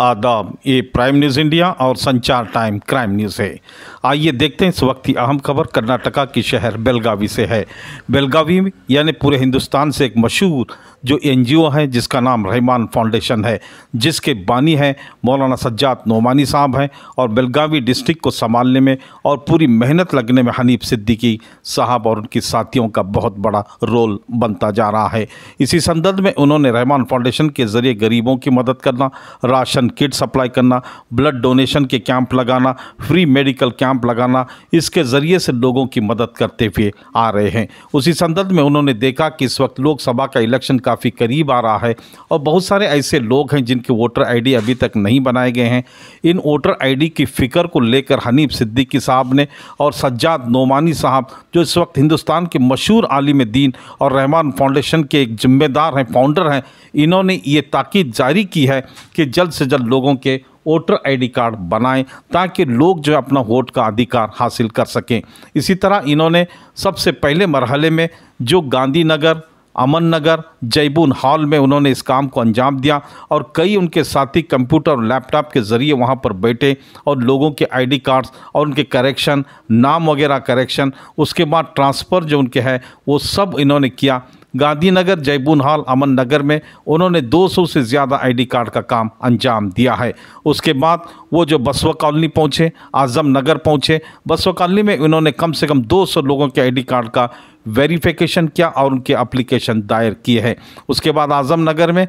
आदाब ये prime news India और संचार टाइम क्राइम न्यूज़ है आइए देखते हैं इस वक्त की अहम खबर कर्नाटका की शहर बेलगावी से है बेलगावी यानी पूरे हिंदुस्तान से एक मशहूर जो एनजीओ है जिसका नाम रहमान फाउंडेशन है जिसके बानी हैं मौलाना सज्जाद नोमानी साहब हैं और बेलगावी डिस्ट्रिक्ट को संभालने में और पूरी मेहनत लगने में हनीफ सिद्दीकी साहब और उनकी साथियों का बहुत बड़ा रोल बनता जा रहा है इसी संदर्भ में उन्होंने रहमान फाउंडेशन के ज़रिए गरीबों की मदद करना राशन राशन किट सप्लाई करना ब्लड डोनेशन के कैंप लगाना फ्री मेडिकल कैंप लगाना इसके ज़रिए से लोगों की मदद करते हुए आ रहे हैं उसी संदर्भ में उन्होंने देखा कि इस वक्त लोकसभा का इलेक्शन काफ़ी करीब आ रहा है और बहुत सारे ऐसे लोग हैं जिनके वोटर आई अभी तक नहीं बनाए गए हैं इन वोटर आई की फ़िक्र को लेकर हनीफ सिद्दीकी साहब ने और सज्जाद नोमानी साहब जो इस वक्त हिंदुस्तान के मशहूर आलिम दीन और रहमान फाउंडेशन के एक जिम्मेदार हैं फाउंडर हैं इन्होंने ये ताकीद जारी की है कि जल्द से जल्द लोगों के वोटर आईडी कार्ड बनाएं ताकि लोग जो अपना वोट का अधिकार हासिल कर सकें इसी तरह इन्होंने सबसे पहले मरहले में जो गांधीनगर अमन नगर जयबून हॉल में उन्होंने इस काम को अंजाम दिया और कई उनके साथी कंप्यूटर और लैपटॉप के ज़रिए वहां पर बैठे और लोगों के आईडी कार्ड्स और उनके करेक्शन नाम वगैरह करेक्शन उसके बाद ट्रांसफ़र जो उनके हैं वो सब इन्होंने किया गांधीनगर जयबून हॉल अमन नगर में उन्होंने 200 से ज़्यादा आईडी कार्ड का काम अंजाम दिया है उसके बाद वो जो बसवा कॉलोनी पहुँचे आज़म नगर पहुँचे बसवा कॉलोनी में उन्होंने कम से कम 200 लोगों के आईडी कार्ड का वेरिफिकेशन किया और उनके एप्लीकेशन दायर किए हैं उसके बाद आज़म नगर में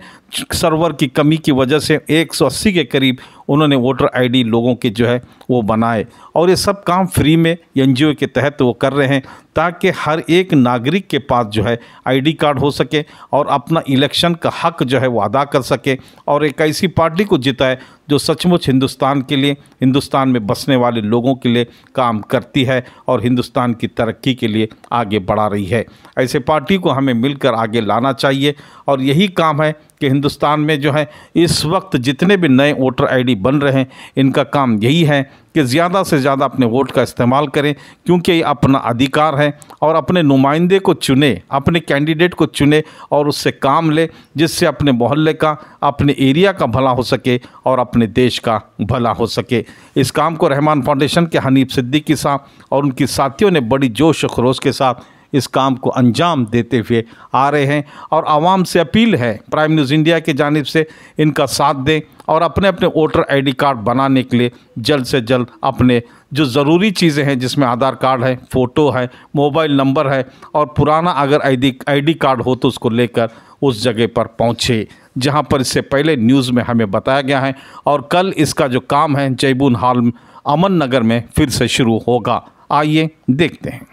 सर्वर की कमी की वजह से एक के करीब उन्होंने वोटर आईडी लोगों के जो है वो बनाए और ये सब काम फ्री में एन के तहत वो कर रहे हैं ताकि हर एक नागरिक के पास जो है आईडी कार्ड हो सके और अपना इलेक्शन का हक जो है वो अदा कर सके और एक ऐसी पार्टी को जिताए जो सचमुच हिंदुस्तान के लिए हिंदुस्तान में बसने वाले लोगों के लिए काम करती है और हिंदुस्तान की तरक्की के लिए आगे बढ़ा रही है ऐसे पार्टी को हमें मिलकर आगे लाना चाहिए और यही काम है कि हिंदुस्तान में जो है इस वक्त जितने भी नए वोटर आईडी बन रहे हैं इनका काम यही है कि ज़्यादा से ज़्यादा अपने वोट का इस्तेमाल करें क्योंकि ये अपना अधिकार है और अपने नुमाइंदे को चुने अपने कैंडिडेट को चुने और उससे काम ले जिससे अपने मोहल्ले का अपने एरिया का भला हो सके और अपने देश का भला हो सके इस काम को रहमान फाउंडेशन के हनीफ सिद्दीकी साहब और उनकी साथियों ने बड़ी जोश खरोश के साथ इस काम को अंजाम देते हुए आ रहे हैं और आवाम से अपील है प्राइम न्यूज़ इंडिया की जानब से इनका साथ दें और अपने अपने वोटर आई कार्ड बनाने के लिए जल्द से जल्द अपने जो ज़रूरी चीज़ें हैं जिसमें आधार कार्ड है फ़ोटो है मोबाइल नंबर है और पुराना अगर आईडी डी कार्ड हो तो उसको लेकर उस जगह पर पहुँचे जहाँ पर इससे पहले न्यूज़ में हमें बताया गया है और कल इसका जो काम है जयबून हाल अमन नगर में फिर से शुरू होगा आइए देखते हैं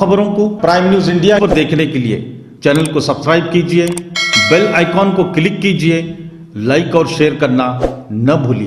खबरों को प्राइम न्यूज इंडिया को देखने के लिए चैनल को सब्सक्राइब कीजिए बेल आइकॉन को क्लिक कीजिए लाइक और शेयर करना न भूलिए